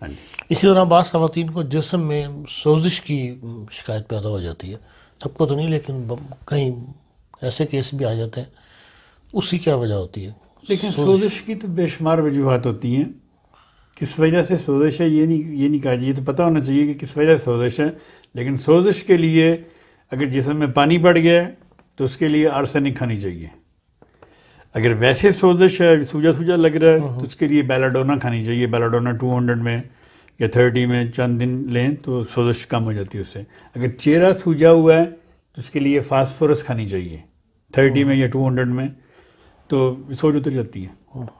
हाँ इसी तरह बास खातन को जिसम में सोजिश की शिकायत पैदा हो जाती है सबको तो नहीं लेकिन कहीं ऐसे केस भी आ जाते हैं उसी क्या वजह होती है लेकिन सोजिश की तो बेशुमार वजूहत होती हैं किस वजह से सोजिश है ये नहीं ये नहीं कहा जाए तो पता होना चाहिए कि किस वजह से सोजिश है लेकिन सोजिश के लिए अगर जिसम में पानी बढ़ गया तो उसके लिए आर्सेनिक खानी चाहिए अगर वैसे सोजिश है सूझा सूझा लग रहा है तो उसके लिए बेलाडोना खानी चाहिए बेलाडोना 200 में या 30 में चंद दिन लें तो सोजिश कम हो जाती है उससे अगर चेहरा सूझा हुआ है तो उसके लिए फास्फोरस खानी चाहिए 30 में या 200 में तो सोज उतर जाती है